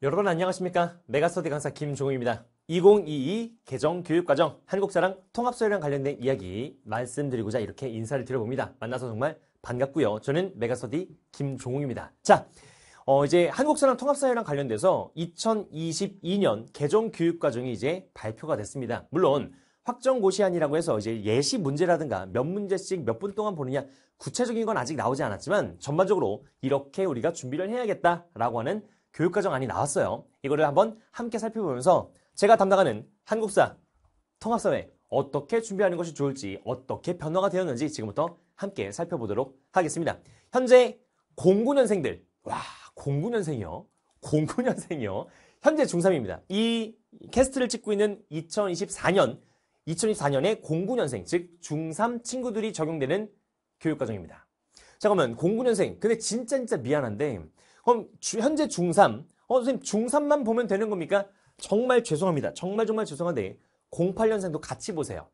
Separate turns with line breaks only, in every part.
여러분 안녕하십니까? 메가스터디 강사 김종우입니다. 2022 개정 교육과정 한국사랑 통합수요랑 관련된 이야기 말씀드리고자 이렇게 인사를 드려봅니다. 만나서 정말 반갑고요. 저는 메가스터디 김종우입니다. 자, 어 이제 한국사랑 통합사회랑 관련돼서 2022년 개정 교육과정이 이제 발표가 됐습니다. 물론 확정고시안이라고 해서 이제 예시 문제라든가 몇 문제씩 몇 분 동안 보느냐 구체적인 건 아직 나오지 않았지만 전반적으로 이렇게 우리가 준비를 해야겠다라고 하는 교육과정안이 나왔어요. 이거를 한번 함께 살펴보면서 제가 담당하는 한국사 통합사회 어떻게 준비하는 것이 좋을지 어떻게 변화가 되었는지 지금부터 함께 살펴보도록 하겠습니다. 현재 09년생들 와 09년생이요. 09년생이요. 현재 중3입니다. 이 캐스트를 찍고 있는 2024년 2024년에 09년생 즉 중3 친구들이 적용되는 교육과정입니다. 자 그러면 09년생 근데 진짜 진짜 미안한데 그럼 현재 중3, 어, 선생님 중3만 보면 되는 겁니까? 정말 죄송합니다. 정말 정말 죄송한데 08년생도 같이 보세요.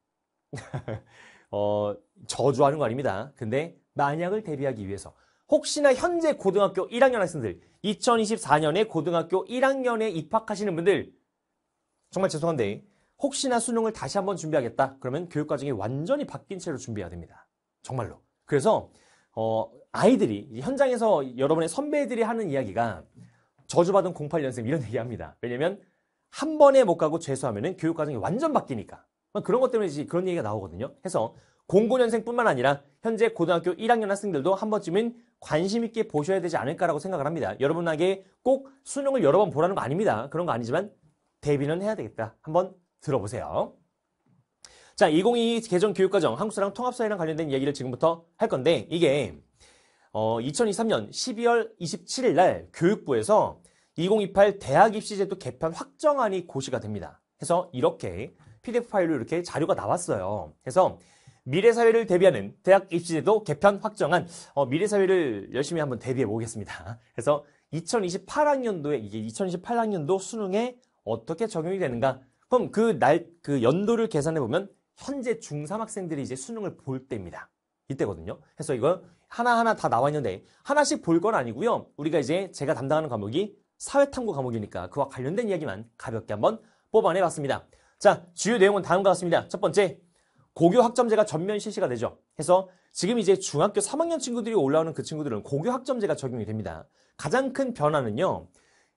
어, 저주하는 거 아닙니다. 근데 만약을 대비하기 위해서 혹시나 현재 고등학교 1학년 학생들 2024년에 고등학교 1학년에 입학하시는 분들 정말 죄송한데 혹시나 수능을 다시 한번 준비하겠다 그러면 교육 과정이 완전히 바뀐 채로 준비해야 됩니다. 정말로. 그래서 어, 아이들이 현장에서 여러분의 선배들이 하는 이야기가 저주받은 08년생 이런 얘기합니다. 왜냐면 한 번에 못 가고 재수하면 교육 과정이 완전 바뀌니까 그런 것 때문에 그런 얘기가 나오거든요. 해서 09년생뿐만 아니라 현재 고등학교 1학년 학생들도 한 번쯤은 관심 있게 보셔야 되지 않을까라고 생각을 합니다. 여러분에게 꼭 수능을 여러 번 보라는 거 아닙니다. 그런 거 아니지만 대비는 해야 되겠다. 한번 들어보세요. 자, 2022 개정 교육과정 한국사랑 통합사회랑 관련된 얘기를 지금부터 할 건데 이게 어, 2023년 12월 27일 날 교육부에서 2028 대학 입시 제도 개편 확정안이 고시가 됩니다. 해서 이렇게 PDF 파일로 이렇게 자료가 나왔어요. 그래서 미래 사회를 대비하는 대학 입시제도 개편 확정안 어, 미래 사회를 열심히 한번 대비해 보겠습니다. 그래서 2028학년도에 이게 2028학년도 수능에 어떻게 적용이 되는가? 그럼 그 날그 그 연도를 계산해 보면 현재 중3 학생들이 이제 수능을 볼 때입니다. 이때거든요. 그래서 이거 하나하나 다 나와 있는데 하나씩 볼 건 아니고요. 우리가 이제 제가 담당하는 과목이 사회탐구 과목이니까 그와 관련된 이야기만 가볍게 한번 뽑아내봤습니다. 자, 주요 내용은 다음과 같습니다. 첫 번째, 고교 학점제가 전면 실시가 되죠. 해서 지금 이제 중학교 3학년 친구들이 올라오는 그 친구들은 고교 학점제가 적용이 됩니다. 가장 큰 변화는요.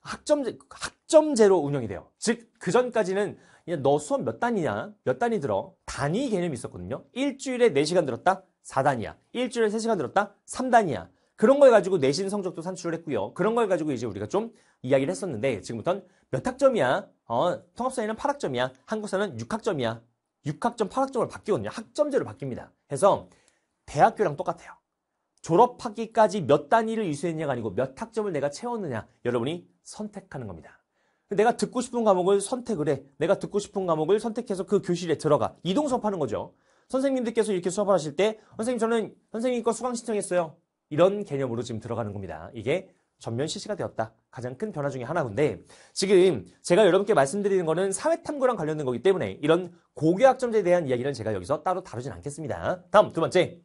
학점제, 학점제로 운영이 돼요. 즉, 그전까지는 너 수업 몇 단이냐, 몇 단이 들어, 단위 개념이 있었거든요. 일주일에 4시간 들었다? 4단이야. 일주일에 3시간 들었다? 3단이야. 그런 걸 가지고 내신 성적도 산출을 했고요. 그런 걸 가지고 이제 우리가 좀 이야기를 했었는데 지금부터는 몇 학점이야? 어, 통합사회는 8학점이야. 한국사는 6학점이야. 6학점, 8학점을 바뀌거든요. 학점제로 바뀝니다. 해서 대학교랑 똑같아요. 졸업하기까지 몇 단위를 이수했냐가 느 아니고 몇 학점을 내가 채웠느냐 여러분이 선택하는 겁니다. 내가 듣고 싶은 과목을 선택을 해. 내가 듣고 싶은 과목을 선택해서 그 교실에 들어가. 이동수업 하는 거죠. 선생님들께서 이렇게 수업을 하실 때 선생님 저는 선생님 거 수강 신청했어요. 이런 개념으로 지금 들어가는 겁니다. 이게 전면 실시가 되었다. 가장 큰 변화 중의 하나군데 지금 제가 여러분께 말씀드리는 거는 사회탐구랑 관련된 거기 때문에 이런 고교학점제에 대한 이야기는 제가 여기서 따로 다루진 않겠습니다. 다음 두 번째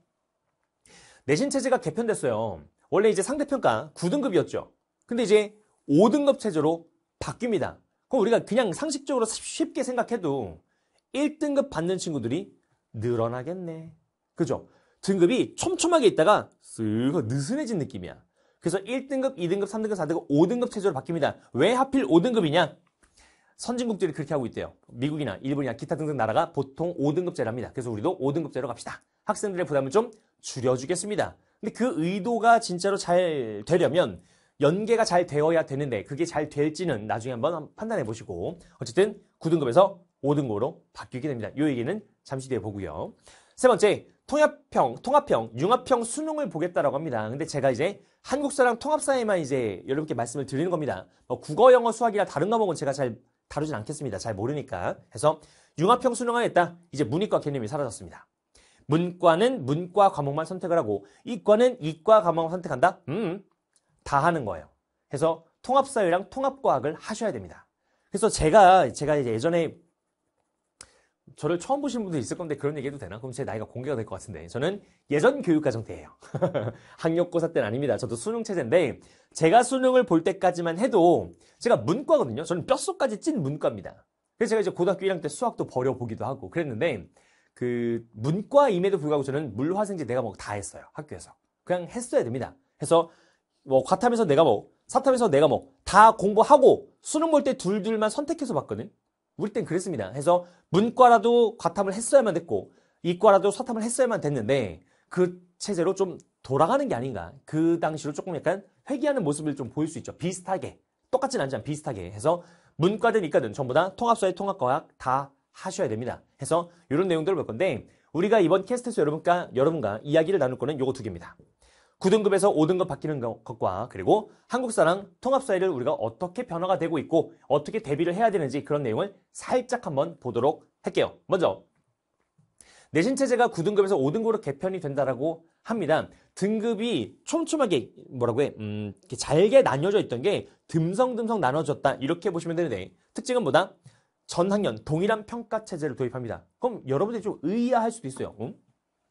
내신체제가 개편됐어요. 원래 이제 상대평가 9등급이었죠. 근데 이제 5등급 체제로 바뀝니다. 그럼 우리가 그냥 상식적으로 쉽게 생각해도 1등급 받는 친구들이 늘어나겠네. 그죠? 등급이 촘촘하게 있다가 슬 느슨해진 느낌이야. 그래서 1등급, 2등급, 3등급, 4등급, 5등급 체제로 바뀝니다. 왜 하필 5등급이냐? 선진국들이 그렇게 하고 있대요. 미국이나 일본이나 기타 등등 나라가 보통 5등급제랍니다 그래서 우리도 5등급제로 갑시다. 학생들의 부담을 좀 줄여주겠습니다. 근데 그 의도가 진짜로 잘 되려면 연계가 잘 되어야 되는데 그게 잘 될지는 나중에 한번 판단해 보시고 어쨌든 9등급에서 5등급으로 바뀌게 됩니다. 이 얘기는 잠시 뒤에 보고요. 세 번째, 통합형, 통합형, 융합형 수능을 보겠다라고 합니다. 근데 제가 이제 한국사랑 통합사에만 이제 여러분께 말씀을 드리는 겁니다. 뭐 국어, 영어, 수학이나 다른 과목은 제가 잘 다루진 않겠습니다. 잘 모르니까. 해서 융합형 수능을 했다. 이제 문이과 개념이 사라졌습니다. 문과는 문과 과목만 선택을 하고 이과는 이과 과목만 선택한다? 음, 다 하는 거예요. 그래서 통합사회랑 통합과학을 하셔야 됩니다. 그래서 제가 제가 이제 예전에 저를 처음 보신 분도 있을 건데 그런 얘기도 해 되나? 그럼 제 나이가 공개가 될 것 같은데 저는 예전 교육과정 때예요. 학력고사 때는 아닙니다. 저도 수능 체제인데 제가 수능을 볼 때까지만 해도 제가 문과거든요. 저는 뼛속까지 찐 문과입니다. 그래서 제가 이제 고등학교 1학년 때 수학도 버려보기도 하고 그랬는데 그 문과임에도 불구하고 저는 물화생제 내가 뭐 다 했어요. 학교에서 그냥 했어야 됩니다. 해서 뭐 과탐에서 내가 뭐 사탐에서 내가 뭐 다 공부하고 수능 볼 때 둘둘만 선택해서 봤거든. 요 우리 땐 그랬습니다. 그래서 문과라도 과탐을 했어야만 됐고 이과라도 사탐을 했어야만 됐는데 그 체제로 좀 돌아가는 게 아닌가. 그 당시로 조금 약간 회귀하는 모습을 좀 보일 수 있죠. 비슷하게. 똑같진 않지만 비슷하게 해서 문과든 이과든 전부 다 통합사회 통합과학 다 하셔야 됩니다. 해서 이런 내용들을 볼 건데 우리가 이번 캐스트에서 여러분과, 여러분과 이야기를 나눌 거는 요거 두 개입니다. 9등급에서 5등급 바뀌는 것과 그리고 한국사랑 통합 사회를 우리가 어떻게 변화가 되고 있고 어떻게 대비를 해야 되는지 그런 내용을 살짝 한번 보도록 할게요. 먼저 내신 체제가 9등급에서 5등급으로 개편이 된다라고 합니다. 등급이 촘촘하게 뭐라고 해? 음, 이렇게 잘게 나뉘어져 있던 게 듬성듬성 나눠졌다 이렇게 보시면 되는데 특징은 뭐다? 전 학년 동일한 평가 체제를 도입합니다. 그럼 여러분들이 좀 의아할 수도 있어요. 응? 음?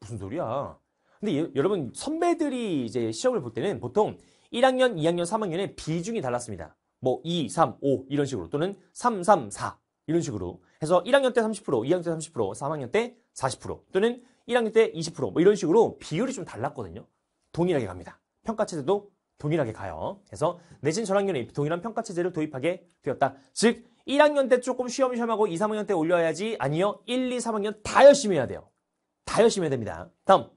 무슨 소리야? 근데 여, 러분 선배들이 이제 시험을 볼 때는 보통 1학년, 2학년, 3학년의 비중이 달랐습니다. 뭐 2, 3, 5 이런 식으로 또는 3, 3, 4 이런 식으로 해서 1학년 때 30%, 2학년 때 30%, 3학년 때 40% 또는 1학년 때 20%뭐 이런 식으로 비율이 좀 달랐거든요. 동일하게 갑니다. 평가 체제도 동일하게 가요. 그래서 내신 전학년에 동일한 평가 체제를 도입하게 되었다. 즉 1학년 때 조금 쉬엄쉬엄하고 2, 3학년 때 올려야지 아니요 1, 2, 3학년 다 열심히 해야 돼요. 다 열심히 해야 됩니다. 다음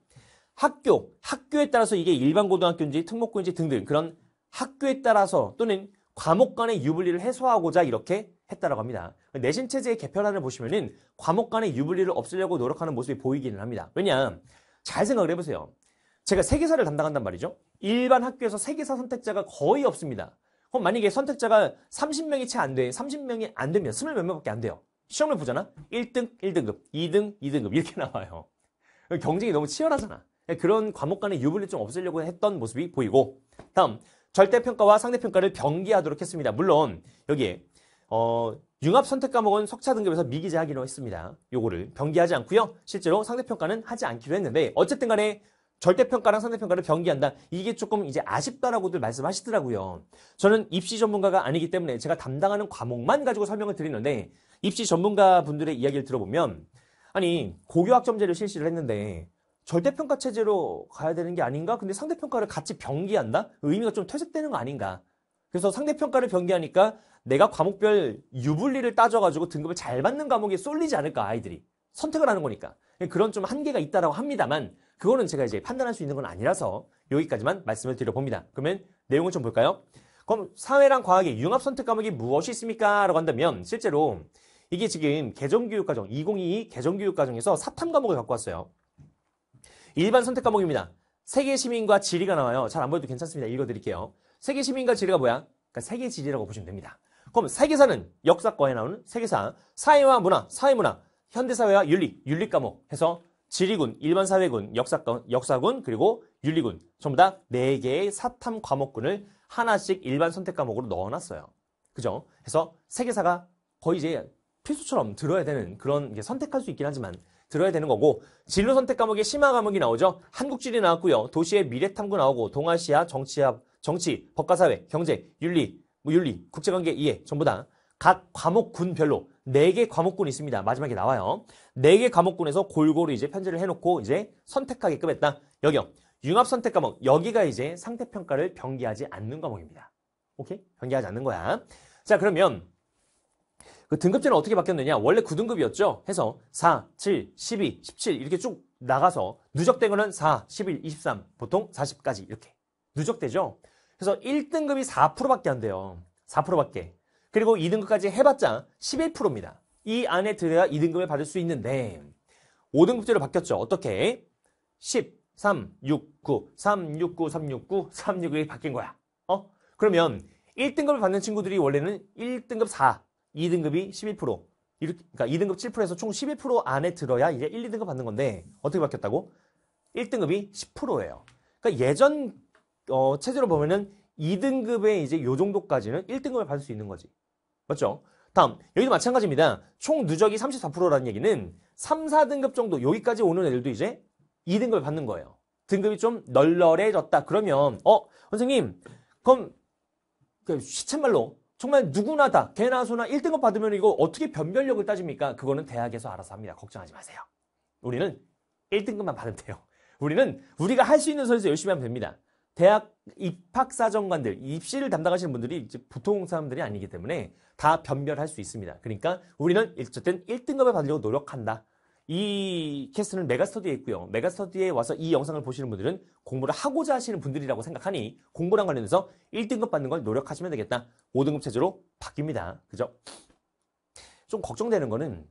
학교, 학교에 따라서 이게 일반 고등학교인지 특목고인지 등등 그런 학교에 따라서 또는 과목 간의 유불리를 해소하고자 이렇게 했다라고 합니다. 내신 체제의 개편안을 보시면은 과목 간의 유불리를 없애려고 노력하는 모습이 보이기는 합니다. 왜냐? 잘 생각을 해보세요. 제가 세계사를 담당한단 말이죠. 일반 학교에서 세계사 선택자가 거의 없습니다. 그럼 만약에 선택자가 30명이 채 안 돼, 30명이 안 되면 20몇 명밖에 안 돼요. 시험을 보잖아? 1등, 1등급, 2등, 2등급 이렇게 나와요. 경쟁이 너무 치열하잖아. 예, 그런 과목 간의 유불리 좀 없애려고 했던 모습이 보이고 다음 절대평가와 상대평가를 병기하도록 했습니다. 물론 여기에 어, 융합 선택 과목은 석차 등급에서 미기재 하기로 했습니다. 요거를 병기하지 않고요. 실제로 상대평가는 하지 않기로 했는데 어쨌든 간에 절대평가랑 상대평가를 병기한다. 이게 조금 이제 아쉽다라고들 말씀하시더라고요. 저는 입시 전문가가 아니기 때문에 제가 담당하는 과목만 가지고 설명을 드리는데 입시 전문가 분들의 이야기를 들어보면 아니 고교학점제를 실시를 했는데 절대평가 체제로 가야 되는 게 아닌가? 근데 상대평가를 같이 병기한다? 의미가 좀 퇴색되는 거 아닌가? 그래서 상대평가를 병기하니까 내가 과목별 유불리를 따져가지고 등급을 잘 받는 과목에 쏠리지 않을까, 아이들이. 선택을 하는 거니까. 그런 좀 한계가 있다라고 합니다만, 그거는 제가 이제 판단할 수 있는 건 아니라서 여기까지만 말씀을 드려봅니다. 그러면 내용을 좀 볼까요? 그럼 사회랑 과학의 융합 선택 과목이 무엇이 있습니까? 라고 한다면, 실제로 이게 지금 개정교육과정, 2022 개정교육과정에서 사탐 과목을 갖고 왔어요. 일반 선택 과목입니다. 세계 시민과 지리가 나와요. 잘 안 보여도 괜찮습니다. 읽어드릴게요. 세계 시민과 지리가 뭐야? 그러니까 세계 지리라고 보시면 됩니다. 그럼 세계사는 역사과에 나오는 세계사, 사회와 문화, 사회문화, 현대사회와 윤리, 윤리 과목 해서 지리군, 일반사회군, 역사권, 역사군, 그리고 윤리군 전부 다 네개의 사탐 과목군을 하나씩 일반 선택 과목으로 넣어놨어요. 그죠? 그래서 세계사가 거의 이제 필수처럼 들어야 되는 그런 선택할 수 있긴 하지만 들어야 되는 거고 진로 선택 과목에 심화 과목이 나오죠. 한국지리 나왔고요. 도시의 미래탐구 나오고 동아시아 정치학 정치, 법과사회, 경제, 윤리, 뭐 윤리, 국제관계 이해 전부 다 각 과목군별로 4개 과목군이 있습니다. 마지막에 나와요. 4개 과목군에서 골고루 이제 편지를 해놓고 이제 선택하게끔 했다. 여기요. 융합 선택 과목. 여기가 이제 상태평가를 변기하지 않는 과목입니다. 오케이? 변기하지 않는 거야. 자, 그러면 그 등급제는 어떻게 바뀌었느냐? 원래 9등급이었죠? 해서 4, 7, 12, 17 이렇게 쭉 나가서 누적된 거는 4, 11, 23, 보통 40까지 이렇게 누적되죠? 그래서 1등급이 4%밖에 안 돼요. 4%밖에. 그리고 2등급까지 해봤자 11%입니다. 이 안에 들어야 2등급을 받을 수 있는데 5등급제로 바뀌었죠. 어떻게? 10, 3, 6, 9, 3, 6, 9, 3, 6, 9, 3, 6, 1 바뀐 거야. 어? 그러면 1등급을 받는 친구들이 원래는 1등급 4, 2등급이 11%, 이렇게, 그러니까 2등급 7%에서 총 11% 안에 들어야 이제 1, 2등급 받는 건데 어떻게 바뀌었다고? 1등급이 10%예요. 그러니까 예전 어, 체제로 보면은 2등급에 이제 요 정도까지는 1등급을 받을 수 있는 거지. 맞죠? 다음 여기도 마찬가지입니다. 총 누적이 34%라는 얘기는 3, 4등급 정도 여기까지 오는 애들도 이제 2등급을 받는 거예요. 등급이 좀 널널해졌다. 그러면 어 선생님 그럼 그 시쳇말로 정말 누구나 다 개나 소나 1등급 받으면 이거 어떻게 변별력을 따집니까? 그거는 대학에서 알아서 합니다. 걱정하지 마세요. 우리는 1등급만 받으면 돼요. 우리는 우리가 할 수 있는 선에서 열심히 하면 됩니다. 대학 입학사정관들, 입시를 담당하시는 분들이 이제 보통 사람들이 아니기 때문에 다 변별할 수 있습니다. 그러니까 우리는 어쨌든 1등급을 받으려고 노력한다. 이 캐스트는 메가스터디에 있고요. 메가스터디에 와서 이 영상을 보시는 분들은 공부를 하고자 하시는 분들이라고 생각하니 공부랑 관련해서 1등급 받는 걸 노력하시면 되겠다. 5등급 체제로 바뀝니다. 그죠? 좀 걱정되는 거는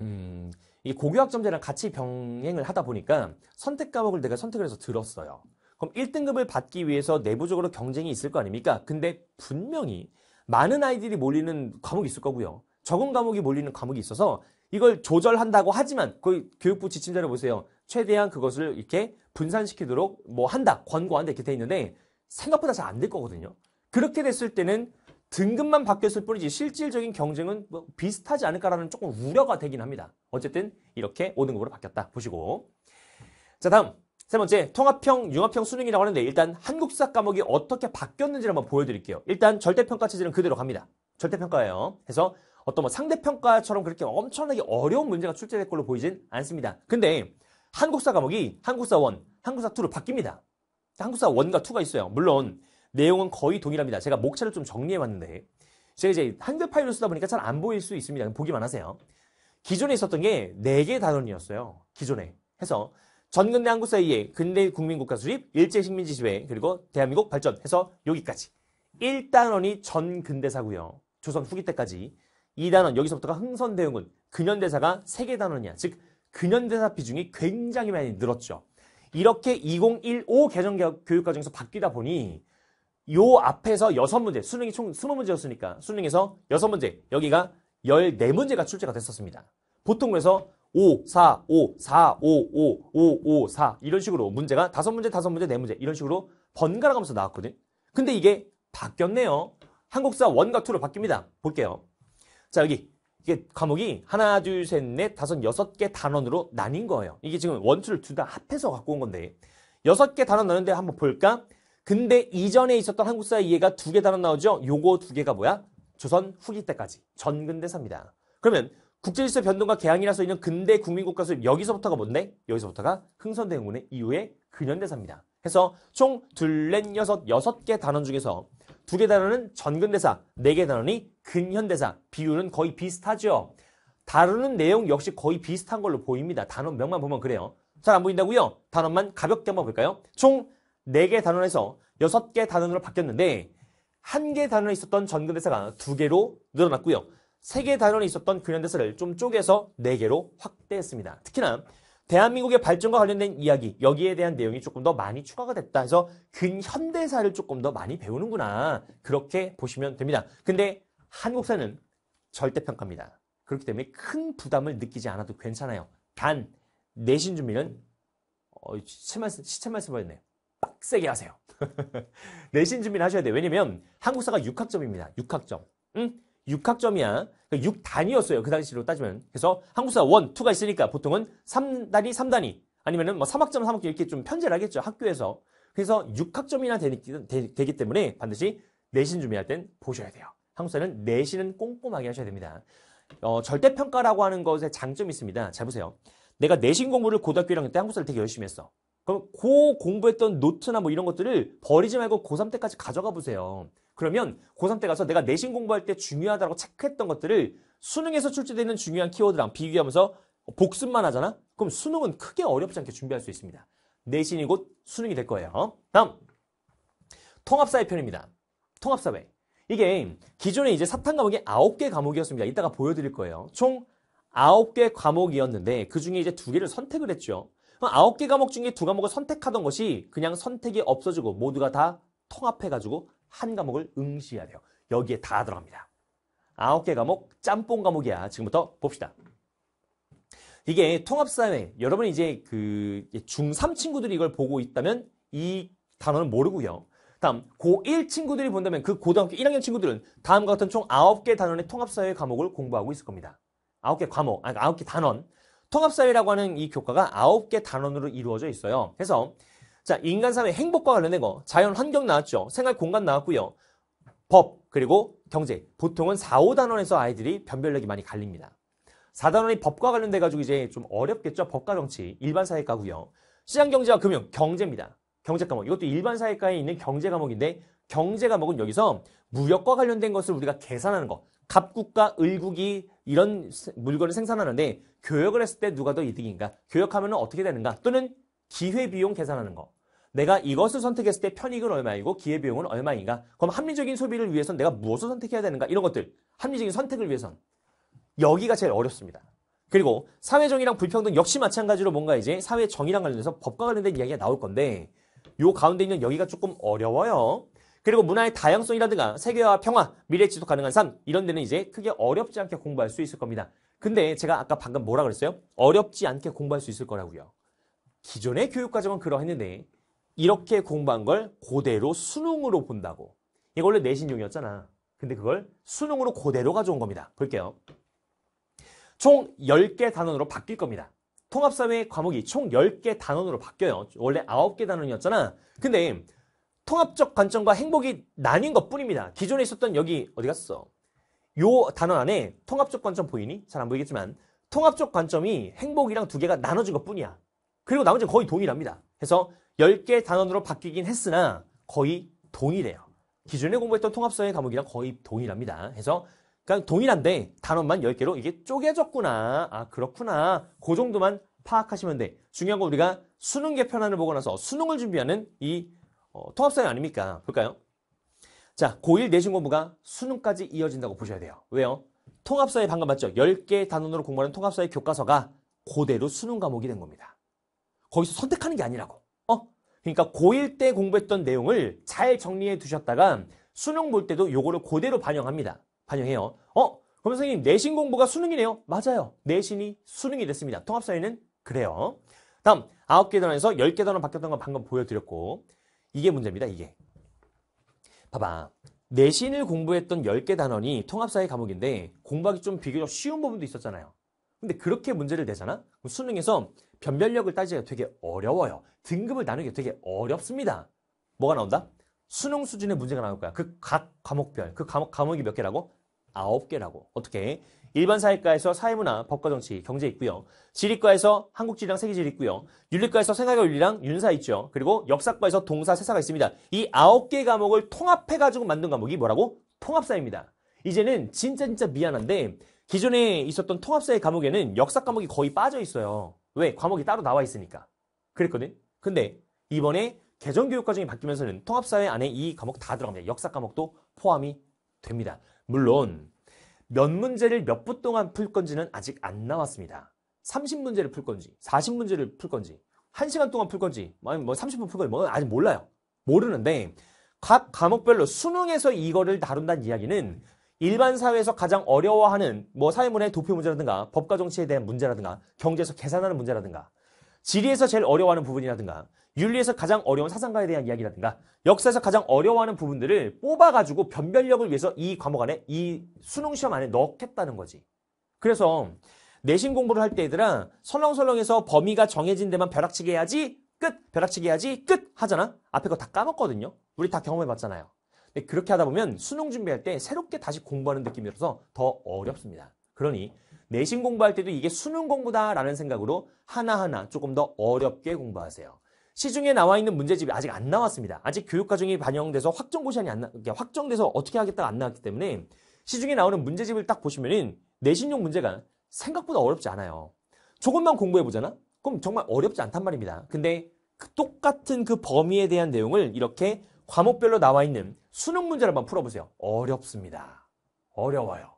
음, 이 고교학점제랑 같이 병행을 하다 보니까 선택 과목을 내가 선택을 해서 들었어요. 그럼 1등급을 받기 위해서 내부적으로 경쟁이 있을 거 아닙니까? 근데 분명히 많은 아이들이 몰리는 과목이 있을 거고요. 적은 과목이 몰리는 과목이 있어서 이걸 조절한다고 하지만 그 교육부 지침대로 보세요. 최대한 그것을 이렇게 분산시키도록 뭐 한다, 권고한다 이렇게 돼 있는데 생각보다 잘 안 될 거거든요. 그렇게 됐을 때는 등급만 바뀌었을 뿐이지 실질적인 경쟁은 뭐 비슷하지 않을까라는 조금 우려가 되긴 합니다. 어쨌든 이렇게 5등급으로 바뀌었다 보시고 자 다음 세 번째 통합형, 융합형 수능이라고 하는데 일단 한국사 과목이 어떻게 바뀌었는지를 한번 보여드릴게요. 일단 절대평가 체제는 그대로 갑니다. 절대평가예요. 그래서 어떤 뭐 상대평가처럼 그렇게 엄청나게 어려운 문제가 출제될 걸로 보이진 않습니다. 근데 한국사 과목이 한국사 1, 한국사 2로 바뀝니다. 한국사 1과 2가 있어요. 물론 내용은 거의 동일합니다. 제가 목차를 좀 정리해 봤는데 제가 이제 한글 파일로 쓰다 보니까 잘 안 보일 수 있습니다. 보기만 하세요. 기존에 있었던 게 4개 단원이었어요. 기존에. 해서 전근대 한국사 2해 근대 국민국가 수립, 일제식민지 지배, 그리고 대한민국 발전 해서 여기까지. 1단원이 전근대사고요. 조선 후기 때까지. 이 단원 여기서부터가 흥선대응군 근현대사가 3개 단원이야. 즉 근현대사 비중이 굉장히 많이 늘었죠. 이렇게 2015 개정 교육 과정에서 바뀌다 보니 요 앞에서 6 문제 수능이 총 20문제였으니까 수능에서 6 문제 여기가 14문제가 출제가 됐었습니다. 보통 그래서 5, 4, 5, 4, 5, 5, 5, 5, 4 이런 식으로 문제가 5 문제, 5 문제, 4 문제 이런 식으로 번갈아가면서 나왔거든. 근데 이게 바뀌었네요. 한국사 원과 투로 바뀝니다. 볼게요. 자, 여기. 이게 과목이 하나, 둘, 셋, 넷, 다섯, 여섯 개 단원으로 나뉜 거예요. 이게 지금 원투를 둘 다 합해서 갖고 온 건데. 여섯 개 단원 나오는데 한번 볼까? 근데 이전에 있었던 한국사 이해가 두 개 단원 나오죠? 요거 두 개가 뭐야? 조선 후기 때까지. 전근대사입니다. 그러면 국제질서 변동과 개항이라서 있는 근대 국민국가수 여기서부터가 뭔데? 여기서부터가 흥선대흥군의 이후의 근현대사입니다. 해서 총 둘, 넷, 여섯, 여섯 개 단원 중에서 두 개 단원은 전근대사, 네 개 단원이 근현대사 비율은 거의 비슷하죠. 다루는 내용 역시 거의 비슷한 걸로 보입니다. 단원명만 보면 그래요. 잘 안 보인다고요? 단원만 가볍게 한번 볼까요? 총 4개 단원에서 6개 단원으로 바뀌었는데 1개 단원에 있었던 전근대사가 2개로 늘어났고요. 3개 단원에 있었던 근현대사를 좀 쪼개서 4개로 확대했습니다. 특히나 대한민국의 발전과 관련된 이야기 여기에 대한 내용이 조금 더 많이 추가가 됐다 해서 근현대사를 조금 더 많이 배우는구나 그렇게 보시면 됩니다. 근데 한국사는 절대평가입니다. 그렇기 때문에 큰 부담을 느끼지 않아도 괜찮아요. 단, 내신 준비는 어, 시체만, 시체만 써버렸네 빡세게 하세요. 내신 준비를 하셔야 돼요. 왜냐면 한국사가 6학점입니다. 6학점. 응? 6학점이야. 6단위였어요. 그러니까 그 당시로 따지면. 그래서 한국사 1, 2가 있으니까 보통은 3단위, 3단위. 아니면은 뭐 3학점, 3학점 이렇게 좀 편제를 하겠죠. 학교에서. 그래서 6학점이나 되기, 되, 되기 때문에 반드시 내신 준비할 땐 보셔야 돼요. 항소세는 내신은 꼼꼼하게 하셔야 됩니다. 어, 절대평가라고 하는 것의 장점이 있습니다. 잘 보세요. 내가 내신 공부를 고등학교 1학년 때 한국사를 되게 열심히 했어. 그럼 고 공부했던 노트나 뭐 이런 것들을 버리지 말고 고3 때까지 가져가 보세요. 그러면 고3 때 가서 내가 내신 공부할 때 중요하다고 체크했던 것들을 수능에서 출제되는 중요한 키워드랑 비교하면서 복습만 하잖아? 그럼 수능은 크게 어렵지 않게 준비할 수 있습니다. 내신이 곧 수능이 될 거예요. 다음. 통합사회 편입니다. 통합사회. 이게 기존에 이제 사탄 과목이 9개 과목이었습니다. 이따가 보여드릴 거예요. 총 9개 과목이었는데 그 중에 이제 2 개를 선택을 했죠. 아홉 개 과목 중에 두 과목을 선택하던 것이 그냥 선택이 없어지고 모두가 다 통합해가지고 한 과목을 응시해야 돼요. 여기에 다 들어갑니다. 9개 과목 짬뽕 과목이야. 지금부터 봅시다. 이게 통합사회, 여러분 이제 그 중3 친구들이 이걸 보고 있다면 이 단어는 모르고요. 다음 고1 친구들이 본다면 그 고등학교 1학년 친구들은 다음과 같은 총 9개 단원의 통합사회 과목을 공부하고 있을 겁니다. 9개 과목, 아니 9개 단원. 통합사회라고 하는 이 교과가 9개 단원으로 이루어져 있어요. 그래서 자 인간사회 행복과 관련된 거, 자연환경 나왔죠. 생활공간 나왔고요. 법, 그리고 경제. 보통은 4, 5단원에서 아이들이 변별력이 많이 갈립니다. 4단원이 법과 관련돼가지고 이제 좀 어렵겠죠. 법과 정치, 일반사회과고요. 시장경제와 금융, 경제입니다. 경제 과목. 이것도 일반 사회과에 있는 경제 과목인데 경제 과목은 여기서 무역과 관련된 것을 우리가 계산하는 거. 갑국과 을국이 이런 물건을 생산하는데 교역을 했을 때 누가 더 이득인가? 교역하면 어떻게 되는가? 또는 기회비용 계산하는 거. 내가 이것을 선택했을 때 편익은 얼마이고 기회비용은 얼마인가? 그럼 합리적인 소비를 위해서 내가 무엇을 선택해야 되는가? 이런 것들. 합리적인 선택을 위해선. 여기가 제일 어렵습니다. 그리고 사회정의랑 불평등 역시 마찬가지로 뭔가 이제 사회정의랑 관련해서 법과 관련된 이야기가 나올 건데 요 가운데 있는 여기가 조금 어려워요. 그리고 문화의 다양성이라든가 세계화 평화, 미래 지속 가능한 삶 이런 데는 이제 크게 어렵지 않게 공부할 수 있을 겁니다. 근데 제가 아까 방금 뭐라 그랬어요? 어렵지 않게 공부할 수 있을 거라고요. 기존의 교육과정은 그러했는데 이렇게 공부한 걸 고대로 수능으로 본다고. 이거 원래 내신용이었잖아. 근데 그걸 수능으로 고대로 가져온 겁니다. 볼게요. 총 10개 단원으로 바뀔 겁니다. 통합사회 과목이 총 10개 단원으로 바뀌어요. 원래 9개 단원이었잖아. 근데 통합적 관점과 행복이 나뉜 것 뿐입니다. 기존에 있었던 여기 어디 갔어? 요 단원 안에 통합적 관점 보이니? 잘 안 보이겠지만 통합적 관점이 행복이랑 두 개가 나눠진 것 뿐이야. 그리고 나머지는 거의 동일합니다. 그래서 10개 단원으로 바뀌긴 했으나 거의 동일해요. 기존에 공부했던 통합사회 과목이랑 거의 동일합니다. 그래서 그러니까 동일한데 단원만 10개로 이게 쪼개졌구나. 아 그렇구나. 그 정도만 파악하시면 돼. 중요한 건 우리가 수능 개편안을 보고 나서 수능을 준비하는 이 어, 통합사회 아닙니까? 볼까요? 자, 고1 내신 공부가 수능까지 이어진다고 보셔야 돼요. 왜요? 통합사회 방금 봤죠? 10개 단원으로 공부하는 통합사회 교과서가 고대로 수능 과목이 된 겁니다. 거기서 선택하는 게 아니라고. 어? 그러니까 고1 때 공부했던 내용을 잘 정리해 두셨다가 수능 볼 때도 요거를 고대로 반영합니다. 반영해요. 어? 그럼 선생님 내신 공부가 수능이네요. 맞아요. 내신이 수능이 됐습니다. 통합사회는 그래요. 다음 아홉 개 단원에서 10개 단원 바뀌었던 건 방금 보여드렸고 이게 문제입니다. 이게. 봐봐. 내신을 공부했던 10개 단원이 통합사회 과목인데 공부하기 좀 비교적 쉬운 부분도 있었잖아요. 근데 그렇게 문제를 내잖아? 수능에서 변별력을 따지기가 되게 어려워요. 등급을 나누기가 되게 어렵습니다. 뭐가 나온다? 수능 수준의 문제가 나올 거야. 그 각 과목별, 그 과목, 과목이 몇 개라고? 아홉 개라고 어떻게? 일반 사회과에서 사회문화, 법과 정치, 경제 있고요. 지리과에서 한국지리랑 세계지리 있고요. 윤리과에서 생활과 윤리랑 윤사 있죠. 그리고 역사과에서 동사, 세사가 있습니다. 이 아홉 개 과목을 통합해가지고 만든 과목이 뭐라고? 통합사입니다. 이제는 진짜 진짜 미안한데 기존에 있었던 통합사의 과목에는 역사 과목이 거의 빠져 있어요. 왜? 과목이 따로 나와 있으니까. 그랬거든. 근데 이번에 개정교육 과정이 바뀌면서는 통합사회 안에 이 과목 다 들어갑니다. 역사 과목도 포함이 됩니다. 물론 몇 문제를 몇 분 동안 풀 건지는 아직 안 나왔습니다. 30문제를 풀 건지, 40문제를 풀 건지, 1시간 동안 풀 건지, 뭐 30분 뭐 풀 건지, 뭐 아직 몰라요. 모르는데 각 과목별로 수능에서 이거를 다룬다는 이야기는 일반 사회에서 가장 어려워하는 뭐 사회문의 도표 문제라든가 법과 정치에 대한 문제라든가 경제에서 계산하는 문제라든가 지리에서 제일 어려워하는 부분이라든가 윤리에서 가장 어려운 사상가에 대한 이야기라든가 역사에서 가장 어려워하는 부분들을 뽑아가지고 변별력을 위해서 이 과목 안에 이 수능 시험 안에 넣겠다는 거지. 그래서 내신 공부를 할때 얘들아 설렁설렁해서 범위가 정해진 데만 벼락치기 해야지 끝 벼락치기 해야지 끝 하잖아. 앞에 거 다 까먹거든요. 우리 다 경험해봤잖아요. 그렇게 하다 보면 수능 준비할 때 새롭게 다시 공부하는 느낌이 들어서 더 어렵습니다. 그러니 내신 공부할 때도 이게 수능 공부다라는 생각으로 하나하나 조금 더 어렵게 공부하세요. 시중에 나와 있는 문제집이 아직 안 나왔습니다. 아직 교육과정이 반영돼서 확정고시안이 안 나, 그러니까 확정돼서 어떻게 하겠다가 안 나왔기 때문에 시중에 나오는 문제집을 딱 보시면은 내신용 문제가 생각보다 어렵지 않아요. 조금만 공부해 보잖아. 그럼 정말 어렵지 않단 말입니다. 근데 그 똑같은 그 범위에 대한 내용을 이렇게 과목별로 나와 있는 수능 문제를 한번 풀어보세요. 어렵습니다. 어려워요.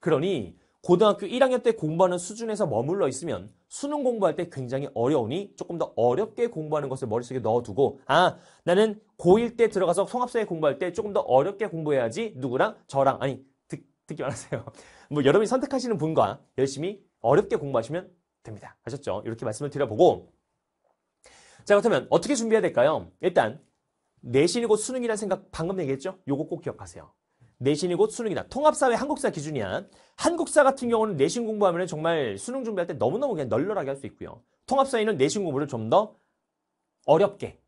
그러니 고등학교 1학년 때 공부하는 수준에서 머물러 있으면 수능 공부할 때 굉장히 어려우니 조금 더 어렵게 공부하는 것을 머릿속에 넣어두고 아 나는 고1 때 들어가서 통합사회 공부할 때 조금 더 어렵게 공부해야지 누구랑 저랑 아니 듣, 듣기말 하세요. 뭐 여러분이 선택하시는 분과 열심히 어렵게 공부하시면 됩니다. 아셨죠? 이렇게 말씀을 드려보고 자 그렇다면 어떻게 준비해야 될까요? 일단 내신이고 수능이라는 생각 방금 얘기했죠? 요거 꼭 기억하세요. 내신이 곧 수능이다. 통합사회 한국사 기준이야. 한국사 같은 경우는 내신 공부하면 정말 수능 준비할 때 너무너무 그냥 널널하게 할 수 있고요. 통합사회는 내신 공부를 좀 더 어렵게,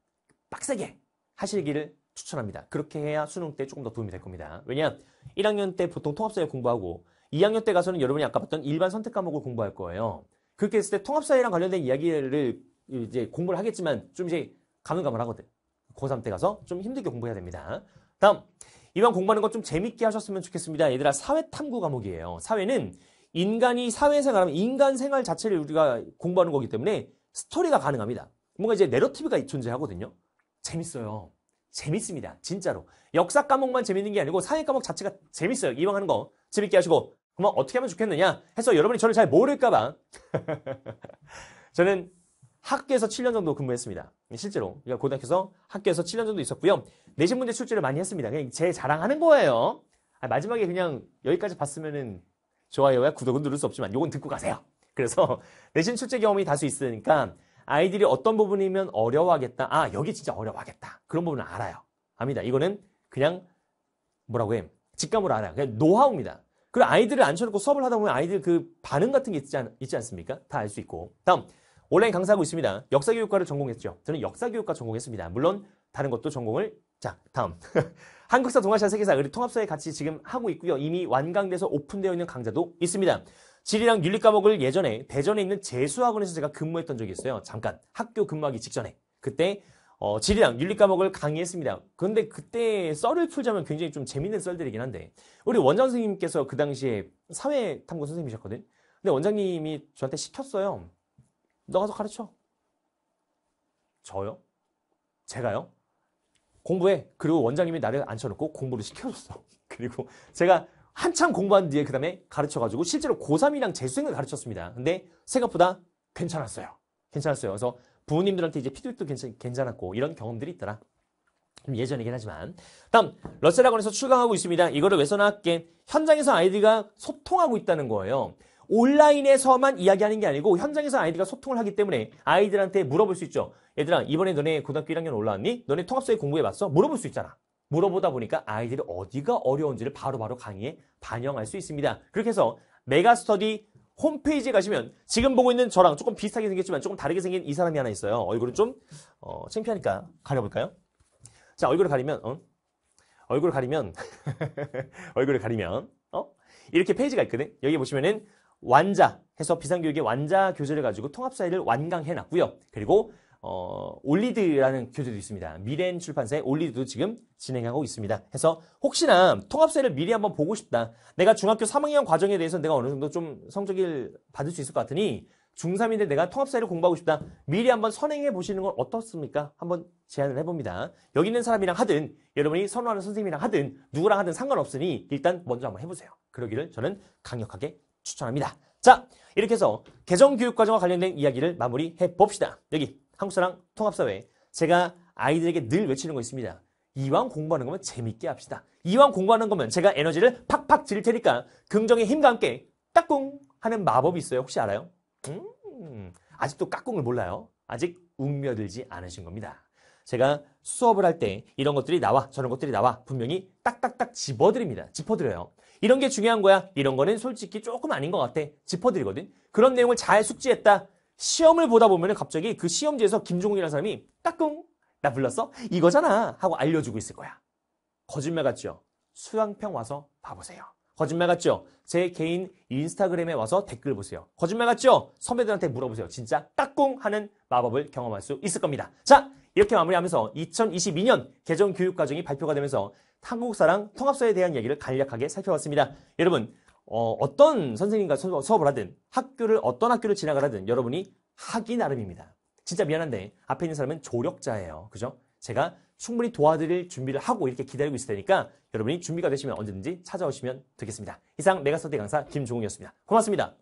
빡세게 하시기를 추천합니다. 그렇게 해야 수능 때 조금 더 도움이 될 겁니다. 왜냐? 1학년 때 보통 통합사회 공부하고 2학년 때 가서는 여러분이 아까 봤던 일반 선택 과목을 공부할 거예요. 그렇게 했을 때 통합사회랑 관련된 이야기를 이제 공부를 하겠지만 좀 이제 가물가물하거든. 고3 때 가서 좀 힘들게 공부해야 됩니다. 다음. 이왕 공부하는 것 좀 재밌게 하셨으면 좋겠습니다. 얘들아, 사회탐구 과목이에요. 사회는 인간이 사회생활하면 인간 생활 자체를 우리가 공부하는 거기 때문에 스토리가 가능합니다. 뭔가 이제 내러티브가 존재하거든요. 재밌어요. 재밌습니다. 진짜로. 역사 과목만 재밌는 게 아니고 사회 과목 자체가 재밌어요. 이왕 하는 거 재밌게 하시고 그러 어떻게 하면 좋겠느냐 해서 여러분이 저를 잘 모를까 봐 저는 학교에서 7년 정도 근무했습니다. 실제로 그러니까 고등학교에서 학교에서 7년 정도 있었고요. 내신 문제 출제를 많이 했습니다. 그냥 제 자랑하는 거예요. 아, 마지막에 그냥 여기까지 봤으면은 좋아요와 구독은 누를 수 없지만 요건 듣고 가세요. 그래서 내신 출제 경험이 다수 있으니까 아이들이 어떤 부분이면 어려워하겠다. 아 여기 진짜 어려워하겠다. 그런 부분은 알아요. 압니다. 이거는 그냥 뭐라고 해? 직감으로 알아요. 그냥 노하우입니다. 그리고 아이들을 앉혀놓고 수업을 하다 보면 아이들 그 반응 같은 게 있지, 않, 있지 않습니까? 다 알 수 있고. 다음. 온라인 강사하고 있습니다. 역사교육과를 전공했죠. 저는 역사교육과 전공했습니다. 물론 다른 것도 전공을 자 다음 한국사 동아시아 세계사 그리고 통합사에 같이 지금 하고 있고요. 이미 완강돼서 오픈되어 있는 강좌도 있습니다. 지리랑 윤리 과목을 예전에 대전에 있는 재수학원에서 제가 근무했던 적이 있어요. 잠깐 학교 근무하기 직전에 그때 어, 지리랑 윤리 과목을 강의했습니다. 그런데 그때 썰을 풀자면 굉장히 좀 재밌는 썰들이긴 한데 우리 원장 선생님께서 그 당시에 사회탐구 선생님이셨거든. 근데 원장님이 저한테 시켰어요. 너 가서 가르쳐. 저요? 제가요? 공부해. 그리고 원장님이 나를 앉혀놓고 공부를 시켜줬어. 그리고 제가 한참 공부한 뒤에 그 다음에 가르쳐가지고 실제로 고3이랑 재수생을 가르쳤습니다. 근데 생각보다 괜찮았어요. 괜찮았어요. 그래서 부모님들한테 이제 피드백도 괜찮, 괜찮았고 이런 경험들이 있더라. 좀 예전이긴 하지만 다음 러셀학원에서 출강하고 있습니다. 이거를 왜 써놨게? 현장에서 아이들과 소통하고 있다는 거예요. 온라인에서만 이야기하는 게 아니고 현장에서 아이들과 소통을 하기 때문에 아이들한테 물어볼 수 있죠. 얘들아 이번에 너네 고등학교 1학년 올라왔니? 너네 통합서에 공부해봤어? 물어볼 수 있잖아. 물어보다 보니까 아이들이 어디가 어려운지를 바로바로 바로 강의에 반영할 수 있습니다. 그렇게 해서 메가스터디 홈페이지에 가시면 지금 보고 있는 저랑 조금 비슷하게 생겼지만 조금 다르게 생긴 이 사람이 하나 있어요. 얼굴은 좀 어, 창피하니까 가려볼까요? 자 얼굴을 가리면 어? 얼굴을 가리면 얼굴을 가리면 어? 이렇게 페이지가 있거든. 여기 보시면은 완자 해서 비상교육의 완자 교재를 가지고 통합사회를 완강해 놨고요. 그리고 어, 올리드라는 교재도 있습니다. 미래엔 출판사의 올리드도 지금 진행하고 있습니다. 해서 혹시나 통합사회를 미리 한번 보고 싶다. 내가 중학교 3학년 과정에 대해서 내가 어느 정도 좀 성적을 받을 수 있을 것 같으니 중3인데 내가 통합사회를 공부하고 싶다. 미리 한번 선행해 보시는 건 어떻습니까? 한번 제안을 해봅니다. 여기 있는 사람이랑 하든 여러분이 선호하는 선생님이랑 하든 누구랑 하든 상관없으니 일단 먼저 한번 해보세요. 그러기를 저는 강력하게 추천합니다. 자, 이렇게 해서 개정 교육 과정과 관련된 이야기를 마무리해 봅시다. 여기 한국사랑 통합사회 제가 아이들에게 늘 외치는 거 있습니다. 이왕 공부하는 거면 재밌게 합시다. 이왕 공부하는 거면 제가 에너지를 팍팍 드릴 테니까 긍정의 힘과 함께 까꿍 하는 마법이 있어요. 혹시 알아요? 음, 아직도 까꿍을 몰라요. 아직 웅며들지 않으신 겁니다. 제가 수업을 할 때 이런 것들이 나와 저런 것들이 나와 분명히 딱딱딱 집어드립니다. 짚어드려요. 이런 게 중요한 거야. 이런 거는 솔직히 조금 아닌 것 같아. 짚어드리거든. 그런 내용을 잘 숙지했다. 시험을 보다 보면 갑자기 그 시험지에서 김종국이라는 사람이 까꿍 나 불렀어? 이거잖아 하고 알려주고 있을 거야. 거짓말 같죠? 수강평 와서 봐보세요. 거짓말 같죠? 제 개인 인스타그램에 와서 댓글 보세요. 거짓말 같죠? 선배들한테 물어보세요. 진짜 까꿍 하는 마법을 경험할 수 있을 겁니다. 자, 이렇게 마무리하면서 2022년 개정 교육과정이 발표가 되면서 한국사랑 통합서에 대한 얘기를 간략하게 살펴봤습니다. 여러분 어, 떤 선생님과 수업을 하든 학교를 어떤 학교를 지나가라든 여러분이 하기 나름입니다. 진짜 미안한데 앞에 있는 사람은 조력자예요. 그죠? 제가 충분히 도와드릴 준비를 하고 이렇게 기다리고 있을 테니까 여러분이 준비가 되시면 언제든지 찾아오시면 되겠습니다. 이상 메가스터디 강사 김종욱이었습니다. 고맙습니다.